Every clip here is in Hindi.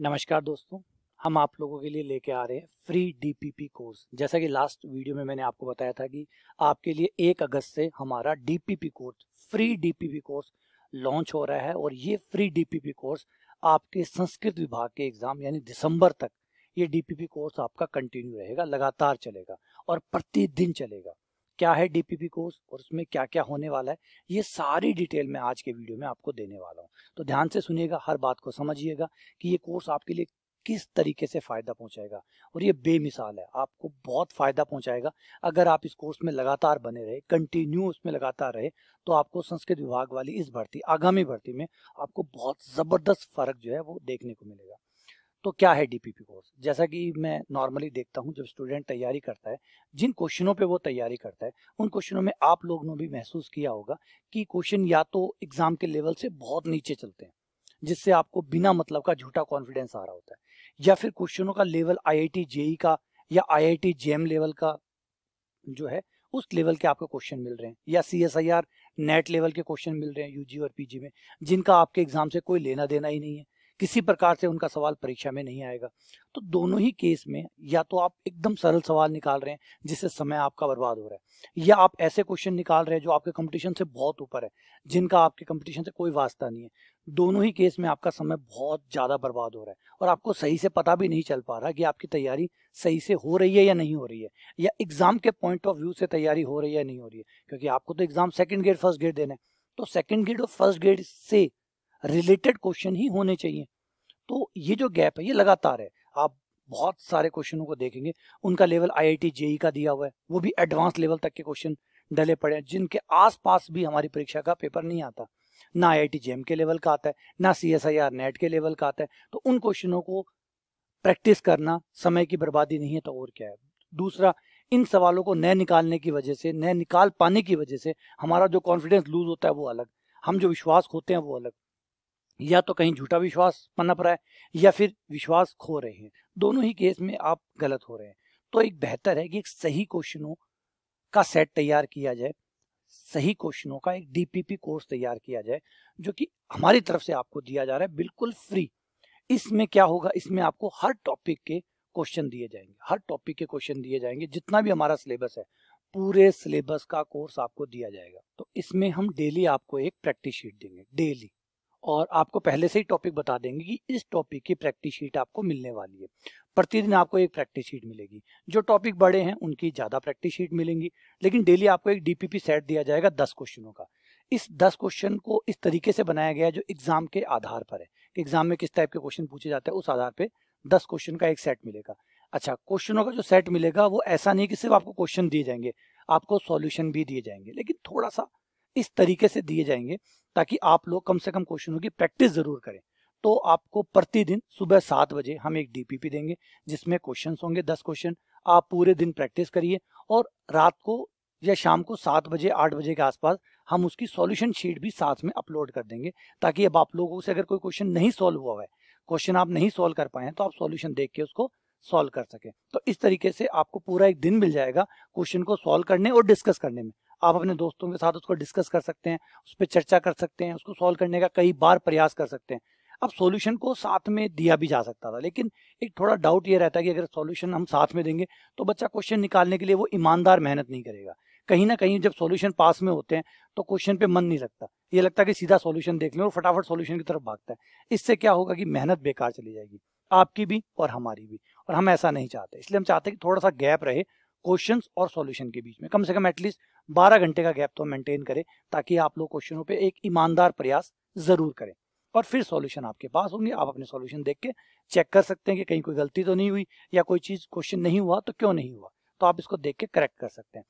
नमस्कार दोस्तों हम आप लोगों के लिए लेके आ रहे हैं फ्री डीपीपी कोर्स जैसा कि लास्ट वीडियो में मैंने आपको बताया था कि आपके लिए एक अगस्त से हमारा DPP course free DPP course launch हो रहा है और ये फ्री डीपीपी कोर्स आपके संस्कृत विभाग के एग्ज़ाम यानी दिसंबर तक ये डीपीपी कोर्स आपका कंटिन्यू रहेगा लगातार चलेगा और प्रतिदिन चलेगा क्या है डीपीपी कोर्स और उसमें क्या क्या होने वाला है ये सारी डिटेल मैं आज के वीडियो में आपको देने वाला हूँ तो ध्यान से सुनिएगा हर बात को समझिएगा कि ये कोर्स आपके लिए किस तरीके से फ़ायदा पहुंचाएगा और ये बेमिसाल है आपको बहुत फ़ायदा पहुंचाएगा अगर आप इस कोर्स में लगातार बने रहे कंटिन्यू उसमें लगातार रहे तो आपको संस्कृत विभाग वाली इस भर्ती आगामी भर्ती में आपको बहुत ज़बरदस्त फ़र्क जो है वो देखने को मिलेगा तो क्या है डीपीपी कोर्स जैसा कि मैं नॉर्मली देखता हूँ जब स्टूडेंट तैयारी करता है जिन क्वेश्चनों पे वो तैयारी करता है उन क्वेश्चनों में आप लोगों ने भी महसूस किया होगा कि क्वेश्चन या तो एग्जाम के लेवल से बहुत नीचे चलते हैं जिससे आपको बिना मतलब का झूठा कॉन्फिडेंस आ रहा होता है या फिर क्वेश्चनों का लेवल आई आई का या आई आई लेवल का जो है उस लेवल के आपको क्वेश्चन मिल रहे हैं या C S I R NET level के क्वेश्चन मिल रहे हैं यूजी और पीजी में जिनका आपके एग्जाम से कोई लेना देना ही नहीं है किसी प्रकार से उनका सवाल परीक्षा में नहीं आएगा तो दोनों ही केस में या तो आप एकदम सरल सवाल निकाल रहे हैं जिससे समय आपका बर्बाद हो रहा है या आप ऐसे क्वेश्चन निकाल रहे हैं जो आपके कंपटीशन से बहुत ऊपर है जिनका आपके कंपटीशन से कोई वास्ता नहीं है दोनों ही केस में आपका समय बहुत ज़्यादा बर्बाद हो रहा है और आपको सही से पता भी नहीं चल पा रहा कि आपकी तैयारी सही से हो रही है या नहीं हो रही है या एग्ज़ाम के पॉइंट ऑफ व्यू से तैयारी हो रही है या नहीं हो रही है क्योंकि आपको तो exam second grade first grade देना है तो सेकेंड ग्रेड और फर्स्ट ग्रेड से रिलेटेड क्वेश्चन ही होने चाहिए तो ये जो गैप है ये लगातार है आप बहुत सारे क्वेश्चनों को देखेंगे उनका लेवल आईआईटी जेई का दिया हुआ है वो भी एडवांस लेवल तक के क्वेश्चन डले पड़े हैं जिनके आसपास भी हमारी परीक्षा का पेपर नहीं आता ना आई आई के लेवल का आता है ना C S I R NET के लेवल का आता है तो उन क्वेश्चनों को प्रैक्टिस करना समय की बर्बादी नहीं है तो और क्या है दूसरा इन सवालों को नए निकालने की वजह से नए निकाल पाने की वजह से हमारा जो कॉन्फिडेंस लूज होता है वो अलग हम जो विश्वास खोते हैं वो अलग या तो कहीं झूठा विश्वास पनप रहा है या फिर विश्वास खो रहे हैं दोनों ही केस में आप गलत हो रहे हैं तो एक बेहतर है कि एक सही क्वेश्चनों का सेट तैयार किया जाए सही क्वेश्चनों का एक डीपीपी कोर्स तैयार किया जाए जो कि हमारी तरफ से आपको दिया जा रहा है बिल्कुल फ्री इसमें क्या होगा इसमें आपको हर टॉपिक के क्वेश्चन दिए जाएंगे हर टॉपिक के क्वेश्चन दिए जाएंगे जितना भी हमारा सिलेबस है पूरे सिलेबस का कोर्स आपको दिया जाएगा तो इसमें हम डेली आपको एक प्रैक्टिस शीट देंगे डेली और आपको पहले से ही टॉपिक बता देंगे कि इस टॉपिक की प्रैक्टिस शीट आपको मिलने वाली है प्रतिदिन आपको एक प्रैक्टिस शीट मिलेगी जो टॉपिक बड़े हैं उनकी ज़्यादा प्रैक्टिस शीट मिलेंगी लेकिन डेली आपको एक डीपीपी सेट दिया जाएगा दस क्वेश्चनों का इस दस क्वेश्चन को इस तरीके से बनाया गया है जो एग्जाम के आधार पर है कि एग्जाम में किस टाइप के क्वेश्चन पूछे जाते हैं उस आधार पर दस क्वेश्चन का एक सेट मिलेगा अच्छा क्वेश्चनों का जो सेट मिलेगा वो ऐसा नहीं कि सिर्फ आपको क्वेश्चन दिए जाएंगे आपको सॉल्यूशन भी दिए जाएंगे लेकिन थोड़ा सा इस तरीके से दिए जाएंगे ताकि आप लोग कम से कम क्वेश्चनों की प्रैक्टिस जरूर करें तो आपको प्रतिदिन सुबह सात बजे हम एक डीपीपी देंगे जिसमें क्वेश्चन होंगे दस क्वेश्चन आप पूरे दिन प्रैक्टिस करिए और रात को या शाम को सात बजे आठ बजे के आसपास हम उसकी सॉल्यूशन शीट भी साथ में अपलोड कर देंगे ताकि अब आप लोगों से अगर कोई क्वेश्चन नहीं सॉल्व हुआ है क्वेश्चन आप नहीं सॉल्व कर पाए हैं तो आप सॉल्यूशन देख के उसको सॉल्व कर सके तो इस तरीके से आपको पूरा एक दिन मिल जाएगा क्वेश्चन को सॉल्व करने और डिस्कस करने में आप अपने दोस्तों के साथ उसको डिस्कस कर सकते हैं उस पर चर्चा कर सकते हैं उसको सॉल्व करने का कई बार प्रयास कर सकते हैं अब सॉल्यूशन को साथ में दिया भी जा सकता था लेकिन एक थोड़ा डाउट ये रहता है कि अगर सॉल्यूशन हम साथ में देंगे तो बच्चा क्वेश्चन निकालने के लिए वो ईमानदार मेहनत नहीं करेगा कहीं ना कहीं जब सॉल्यूशन पास में होते हैं तो क्वेश्चन पे मन नहीं लगता ये लगता है कि सीधा सॉल्यूशन देख लें और फटाफट सॉल्यूशन की तरफ भागता है इससे क्या होगा कि मेहनत बेकार चली जाएगी आपकी भी और हमारी भी और हम ऐसा नहीं चाहते इसलिए हम चाहते हैं कि थोड़ा सा गैप रहे क्वेश्चन और सॉल्यूशन के बीच में कम से कम एटलीस्ट बारह घंटे का गैप तो मेंटेन करें ताकि आप लोग क्वेश्चनों पे एक ईमानदार प्रयास ज़रूर करें और फिर सॉल्यूशन आपके पास होंगे आप अपने सॉल्यूशन देख के चेक कर सकते हैं कि कहीं कोई गलती तो नहीं हुई या कोई चीज़ क्वेश्चन नहीं हुआ तो क्यों नहीं हुआ तो आप इसको देख के करेक्ट कर सकते हैं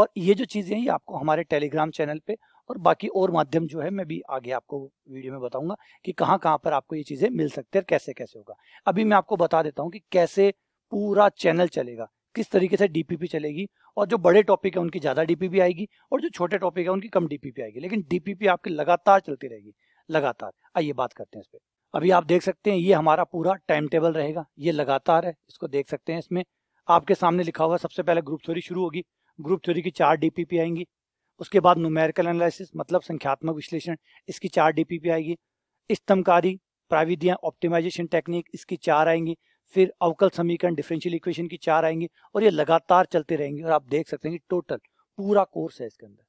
और ये जो चीज़ें हैं ये आपको हमारे टेलीग्राम चैनल पे और बाकी और माध्यम जो है मैं भी आगे आपको वीडियो में बताऊंगा कि कहाँ कहाँ पर आपको ये चीज़ें मिल सकती है और कैसे कैसे होगा अभी मैं आपको बता देता हूँ कि कैसे पूरा चैनल चलेगा किस तरीके से डीपीपी चलेगी और जो बड़े टॉपिक है उनकी ज़्यादा डीपीपी आएगी और जो छोटे टॉपिक है उनकी कम डीपीपी आएगी लेकिन डीपीपी आपकी लगातार चलती रहेगी लगातार आइए बात करते हैं इस पर अभी आप देख सकते हैं ये हमारा पूरा टाइम टेबल रहेगा ये लगातार है इसको देख सकते हैं इसमें आपके सामने लिखा हुआ सबसे पहले ग्रुप थ्योरी शुरू होगी ग्रुप थ्योरी की चार डीपीपी आएंगी उसके बाद न्यूमेरिकल एनालिसिस मतलब संख्यात्मक विश्लेषण इसकी चार डीपीपी आएगी स्तंभकारी प्राविधियाँ ऑप्टिमाइजेशन टेक्निक इसकी चार आएंगी फिर अवकल समीकरण डिफरेंशियल इक्वेशन की चार आएंगी और ये लगातार चलते रहेंगे और आप देख सकते हैं कि टोटल पूरा कोर्स है इसके अंदर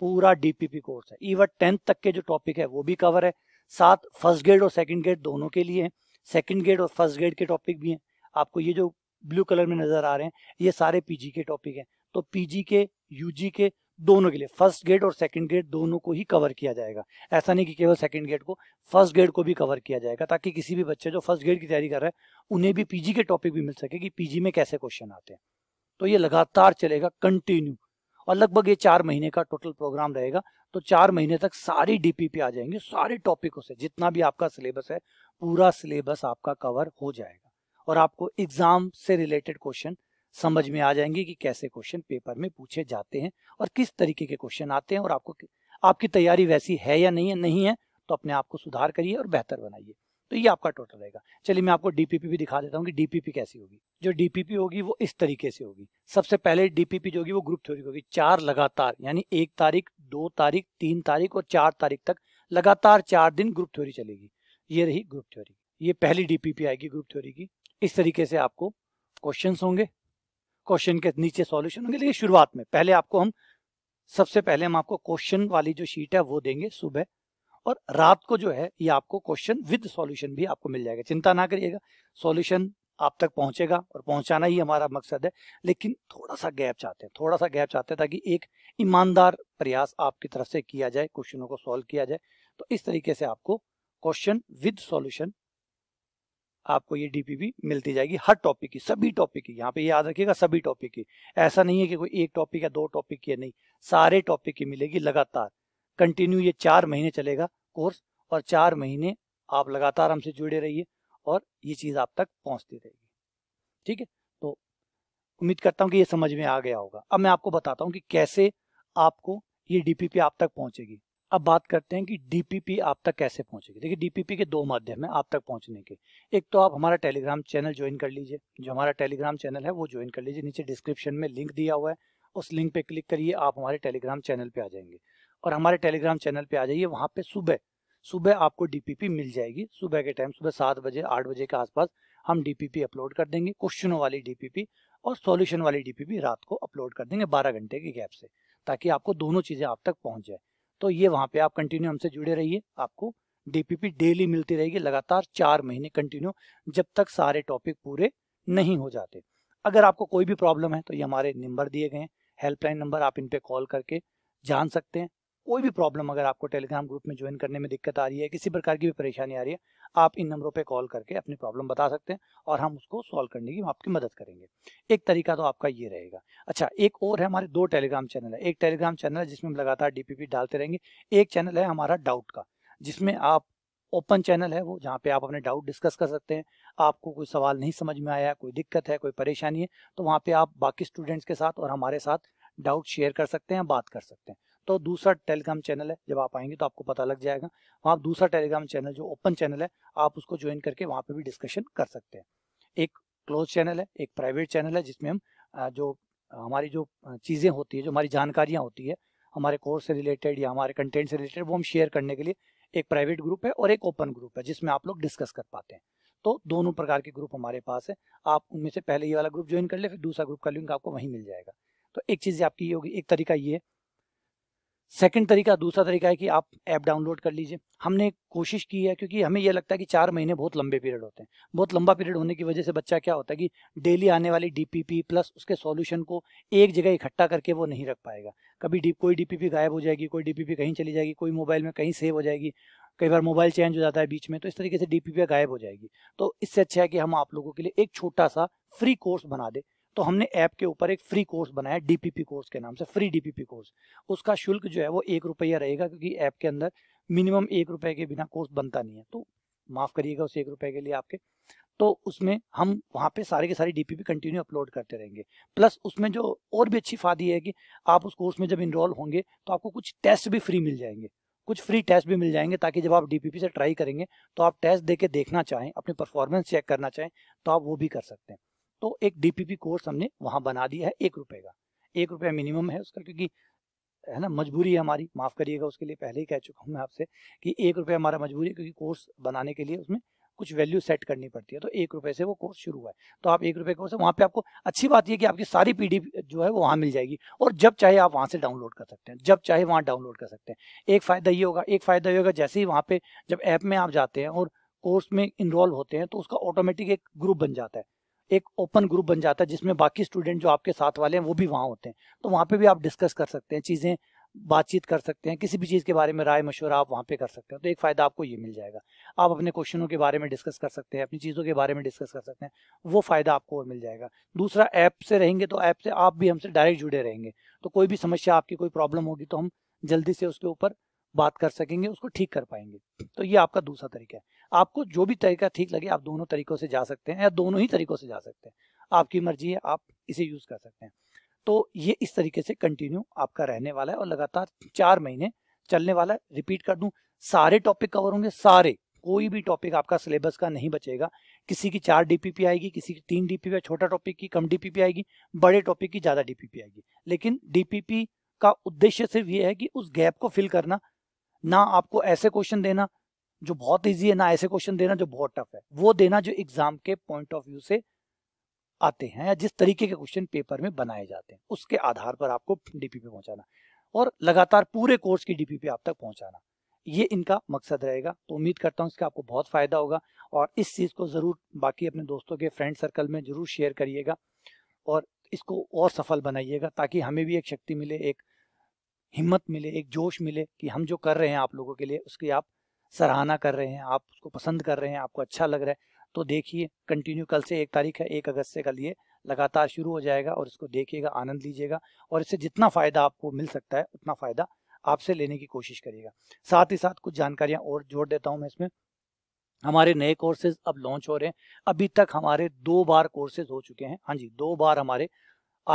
पूरा डीपीपी कोर्स है इवन टेंथ तक के जो टॉपिक है वो भी कवर है साथ फर्स्ट ग्रेड और सेकंड ग्रेड दोनों के लिए हैं सेकंड ग्रेड और फर्स्ट ग्रेड के टॉपिक भी हैं आपको ये जो ब्लू कलर में नजर आ रहे हैं ये सारे पीजी के टॉपिक हैं तो पीजी के यूजी के दोनों के लिए फर्स्ट ग्रेड और सेकंड ग्रेड दोनों को ही कवर किया जाएगा ऐसा नहीं कि केवल सेकंड ग्रेड को फर्स्ट ग्रेड को भी कवर किया जाएगा ताकि किसी भी बच्चे जो फर्स्ट ग्रेड की तैयारी कर रहा है उन्हें भी पीजी के टॉपिक भी मिल सके कि पीजी में कैसे क्वेश्चन आते हैं तो ये लगातार चलेगा कंटिन्यू और लगभग ये चार महीने का टोटल प्रोग्राम रहेगा तो चार महीने तक सारी डीपीपी आ जाएंगे सारे टॉपिकों से जितना भी आपका सिलेबस है पूरा सिलेबस आपका कवर हो जाएगा और आपको एग्जाम से रिलेटेड क्वेश्चन समझ में आ जाएंगे कि कैसे क्वेश्चन पेपर में पूछे जाते हैं और किस तरीके के क्वेश्चन आते हैं और आपको आपकी तैयारी वैसी है या नहीं है नहीं है तो अपने आप को सुधार करिए और बेहतर बनाइए तो ये आपका टोटल रहेगा चलिए मैं आपको डीपीपी भी दिखा देता हूँ कि डीपीपी कैसी होगी जो डीपीपी होगी वो इस तरीके से होगी सबसे पहले डीपीपी जो होगी वो ग्रुप थ्योरी होगी चार लगातार यानी एक तारीख दो तारीख तीन तारीख और चार तारीख तक लगातार चार दिन ग्रुप थ्योरी चलेगी ये रही ग्रुप थ्योरी ये पहली डीपीपी आएगी ग्रुप थ्योरी की इस तरीके से आपको क्वेश्चन होंगे क्वेश्चन के नीचे सॉल्यूशन होंगे लेकिन शुरुआत में पहले आपको हम सबसे पहले हम आपको क्वेश्चन वाली जो शीट है वो देंगे सुबह और रात को जो है ये आपको क्वेश्चन विद सॉल्यूशन भी आपको मिल जाएगा चिंता ना करिएगा सॉल्यूशन आप तक पहुंचेगा और पहुंचाना ही हमारा मकसद है लेकिन थोड़ा सा गैप चाहते हैं थोड़ा सा गैप चाहते हैं ताकि एक ईमानदार प्रयास आपकी तरफ से किया जाए क्वेश्चनों को सॉल्व किया जाए तो इस तरीके से आपको क्वेश्चन विद सॉल्यूशन आपको ये डीपीपी मिलती जाएगी हर टॉपिक की सभी टॉपिक की यहाँ पे याद रखिएगा सभी टॉपिक की ऐसा नहीं है कि कोई एक टॉपिक या दो टॉपिक की है नहीं सारे टॉपिक की मिलेगी लगातार कंटिन्यू ये चार महीने चलेगा कोर्स और चार महीने आप लगातार हमसे जुड़े रहिए और ये चीज़ आप तक पहुंचती रहेगी ठीक है तो उम्मीद करता हूँ कि ये समझ में आ गया होगा अब मैं आपको बताता हूँ कि कैसे आपको ये डीपीपी आप तक पहुंचेगी अब बात करते हैं कि डीपीपी आप तक कैसे पहुंचेगी देखिए डीपीपी के दो माध्यम हैं आप तक पहुंचने के एक तो आप हमारा टेलीग्राम चैनल ज्वाइन कर लीजिए जो हमारा टेलीग्राम चैनल है वो ज्वाइन कर लीजिए नीचे डिस्क्रिप्शन में लिंक दिया हुआ है उस लिंक पे क्लिक करिए आप हमारे टेलीग्राम चैनल पे आ जाएंगे और हमारे टेलीग्राम चैनल पे आ जाइए वहाँ पे सुबह सुबह आपको डीपीपी मिल जाएगी सुबह के टाइम सुबह सात बजे आठ बजे के आसपास हम डीपीपी अपलोड कर देंगे क्वेश्चनों वाली डीपीपी और सॉल्यूशन वाली डीपीपी रात को अपलोड कर देंगे बारह घंटे के गैप से ताकि आपको दोनों चीज़ें आप तक पहुँच जाए तो ये वहाँ पे आप कंटिन्यू हमसे जुड़े रहिए आपको डीपीपी डेली मिलती रहेगी लगातार चार महीने कंटिन्यू जब तक सारे टॉपिक पूरे नहीं हो जाते अगर आपको कोई भी प्रॉब्लम है तो ये हमारे नंबर दिए गए हैं हेल्पलाइन नंबर आप इन पर कॉल करके जान सकते हैं कोई भी प्रॉब्लम अगर आपको टेलीग्राम ग्रुप में ज्वाइन करने में दिक्कत आ रही है किसी प्रकार की भी परेशानी आ रही है आप इन नंबरों पे कॉल करके अपनी प्रॉब्लम बता सकते हैं और हम उसको सॉल्व करने की आपकी मदद करेंगे एक तरीका तो आपका ये रहेगा अच्छा एक और है हमारे दो टेलीग्राम चैनल है एक टेलीग्राम चैनल है जिसमें हम लगातार डीपीपी डालते रहेंगे एक चैनल है हमारा डाउट का जिसमें आप ओपन चैनल है वो जहाँ पे आप अपने डाउट डिस्कस कर सकते हैं आपको कोई सवाल नहीं समझ में आया कोई दिक्कत है कोई परेशानी है तो वहाँ पे आप बाकी स्टूडेंट्स के साथ और हमारे साथ डाउट शेयर कर सकते हैं बात कर सकते हैं तो दूसरा टेलीग्राम चैनल है जब आप आएंगे तो आपको पता लग जाएगा वहाँ दूसरा टेलीग्राम चैनल जो ओपन चैनल है आप उसको ज्वाइन करके वहाँ पर भी डिस्कशन कर सकते हैं एक क्लोज चैनल है एक प्राइवेट चैनल है जिसमें हम जो हमारी जो चीज़ें होती है जो हमारी जानकारियाँ होती है हमारे कोर्स से रिलेटेड या हमारे कंटेंट से रिलेटेड वो हम शेयर करने के लिए एक प्राइवेट ग्रुप है और एक ओपन ग्रुप है जिसमें आप लोग डिस्कस कर पाते हैं तो दोनों प्रकार के ग्रुप हमारे पास है आप उनमें से पहले ये वाला ग्रुप ज्वाइन कर ले फिर दूसरा ग्रुप का लिंक आपको वहीं मिल जाएगा तो एक चीज़ आपकी ये होगी एक तरीका ये सेकंड तरीका दूसरा तरीका है कि आप ऐप डाउनलोड कर लीजिए हमने कोशिश की है क्योंकि हमें यह लगता है कि चार महीने बहुत लंबे पीरियड होते हैं बहुत लंबा पीरियड होने की वजह से बच्चा क्या होता है कि डेली आने वाली डीपीपी प्लस उसके सॉल्यूशन को एक जगह इकट्ठा करके वो नहीं रख पाएगा कभी डी कोई डीपीपी गायब हो जाएगी कोई डीपीपी कहीं चली जाएगी कोई मोबाइल में कहीं सेव हो जाएगी कई बार मोबाइल चेंज हो जाता है बीच में तो इस तरीके से डीपीपी गायब हो जाएगी तो इससे अच्छा है कि हम आप लोगों के लिए एक छोटा सा फ्री कोर्स बना दे तो हमने ऐप के ऊपर एक फ्री कोर्स बनाया डीपीपी कोर्स के नाम से फ्री डीपीपी कोर्स उसका शुल्क जो है वो एक रुपया रहेगा क्योंकि ऐप के अंदर मिनिमम एक रुपये के बिना कोर्स बनता नहीं है तो माफ़ करिएगा उस एक रुपये के लिए आपके तो उसमें हम वहाँ पे सारे के सारे डीपीपी कंटिन्यू अपलोड करते रहेंगे प्लस उसमें जो और भी अच्छी फादी है कि आप उस कोर्स में जब इनरोल होंगे तो आपको कुछ टेस्ट भी फ्री मिल जाएंगे कुछ फ्री टेस्ट भी मिल जाएंगे ताकि जब आप डीपीपी से ट्राई करेंगे तो आप टेस्ट देके देखना चाहें अपनी परफॉर्मेंस चेक करना चाहें तो आप वो भी कर सकते हैं तो एक डीपीपी कोर्स हमने वहां बना दिया है एक रुपए का एक रुपया मिनिमम है उसका क्योंकि है ना मजबूरी है हमारी माफ़ करिएगा उसके लिए पहले ही कह चुका हूँ मैं आपसे कि एक रुपये हमारा मजबूरी है क्योंकि कोर्स बनाने के लिए उसमें कुछ वैल्यू सेट करनी पड़ती है तो एक रुपये से वो कोर्स शुरू हुआ है तो आप एक रुपये कोर्स वहाँ पे आपको अच्छी बात यह कि आपकी सारी पी जो है वो वहाँ मिल जाएगी और जब चाहे आप वहाँ से डाउनलोड कर सकते हैं जब चाहे वहाँ डाउनलोड कर सकते हैं एक फ़ायदा ये होगा एक फ़ायदा ये होगा जैसे ही वहाँ पे जब ऐप में आप जाते हैं और कोर्स में इनरोल होते हैं तो उसका ऑटोमेटिक एक ग्रुप बन जाता है एक ओपन ग्रुप बन जाता है जिसमें बाकी स्टूडेंट जो आपके साथ वाले हैं वो भी वहाँ होते हैं तो वहाँ पे भी आप डिस्कस कर सकते हैं चीज़ें बातचीत कर सकते हैं किसी भी चीज़ के बारे में राय मशवरा आप वहाँ पे कर सकते हैं तो एक फ़ायदा आपको ये मिल जाएगा आप अपने क्वेश्चनों के बारे में डिस्कस कर सकते हैं अपनी चीज़ों के बारे में डिस्कस कर सकते हैं वो फ़ायदा आपको और मिल जाएगा दूसरा ऐप से रहेंगे तो ऐप से आप भी हमसे डायरेक्ट जुड़े रहेंगे तो कोई भी समस्या आपकी कोई प्रॉब्लम होगी तो हम जल्दी से उसके ऊपर बात कर सकेंगे उसको ठीक कर पाएंगे तो ये आपका दूसरा तरीका है आपको जो भी तरीका ठीक लगे आप दोनों तरीकों से जा सकते हैं या दोनों ही तरीकों से जा सकते हैं आपकी मर्जी है आप इसे यूज़ कर सकते हैं तो ये इस तरीके से कंटिन्यू आपका रहने वाला है और लगातार चार महीने चलने वाला है रिपीट कर दूं सारे टॉपिक कवर होंगे सारे कोई भी टॉपिक आपका सिलेबस का नहीं बचेगा किसी की चार डीपीपी आएगी किसी की तीन डीपीपी छोटा टॉपिक की कम डीपीपी आएगी बड़े टॉपिक की ज़्यादा डीपीपी आएगी लेकिन डीपीपी का उद्देश्य सिर्फ ये है कि उस गैप को फिल करना ना आपको ऐसे क्वेश्चन देना जो बहुत ईजी है ना ऐसे क्वेश्चन देना जो बहुत टफ है वो देना जो एग्जाम के पॉइंट ऑफ व्यू से आते हैं या जिस तरीके के क्वेश्चन पेपर में बनाए जाते हैं उसके आधार पर आपको डीपी पे पहुंचाना और लगातार पूरे कोर्स की डीपी पे आप तक पहुंचाना ये इनका मकसद रहेगा तो उम्मीद करता हूँ इसका आपको बहुत फ़ायदा होगा और इस चीज़ को ज़रूर बाकी अपने दोस्तों के फ्रेंड सर्कल में ज़रूर शेयर करिएगा और इसको और सफल बनाइएगा ताकि हमें भी एक शक्ति मिले एक हिम्मत मिले एक जोश मिले कि हम जो कर रहे हैं आप लोगों के लिए उसकी आप सराहना कर रहे हैं आप उसको पसंद कर रहे हैं आपको अच्छा लग रहा है तो देखिए कंटिन्यू कल से एक तारीख है एक अगस्त से कल ये लगातार शुरू हो जाएगा और इसको देखिएगा आनंद लीजिएगा और इससे जितना फ़ायदा आपको मिल सकता है उतना फ़ायदा आपसे लेने की कोशिश करिएगा साथ ही साथ कुछ जानकारियाँ और जोड़ देता हूँ मैं इसमें हमारे नए कोर्सेज अब लॉन्च हो रहे हैं अभी तक हमारे दो बार कोर्सेज हो चुके हैं हाँ जी दो बार हमारे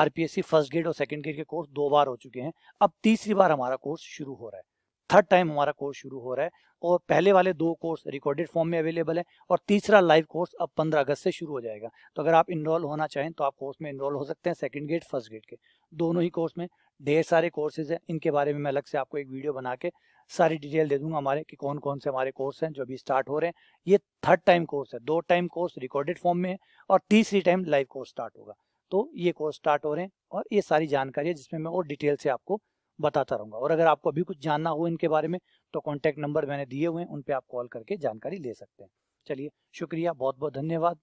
आरपीएससी फर्स्ट ग्रेड और सेकेंड ग्रेड के कोर्स दो बार हो चुके हैं अब तीसरी बार हमारा कोर्स शुरू हो रहा है थर्ड टाइम हमारा कोर्स शुरू हो रहा है और पहले वाले दो कोर्स रिकॉर्डेड फॉर्म में अवेलेबल है और तीसरा लाइव कोर्स अब 15 अगस्त से शुरू हो जाएगा तो अगर आप इनरोल होना चाहें तो आप कोर्स में इनरोल हो सकते हैं सेकंड ग्रेड फर्स्ट ग्रेड के दोनों ही कोर्स में ढेर सारे कोर्सेज हैं इनके बारे में मैं अलग से आपको एक वीडियो बना के सारी डिटेल दे दूंगा हमारे कि कौन कौन से हमारे कोर्स हैं जो अभी स्टार्ट हो रहे हैं ये थर्ड टाइम कोर्स है दो टाइम कोर्स रिकॉर्डेड फॉर्म में है और तीसरी टाइम लाइव कोर्स स्टार्ट होगा तो ये कोर्स स्टार्ट हो रहे हैं और ये सारी जानकारी है जिसमें मैं और डिटेल से आपको बताता रहूंगा और अगर आपको अभी कुछ जानना हो इनके बारे में तो कॉन्टैक्ट नंबर मैंने दिए हुए हैं उन पर आप कॉल करके जानकारी ले सकते हैं चलिए शुक्रिया बहुत बहुत धन्यवाद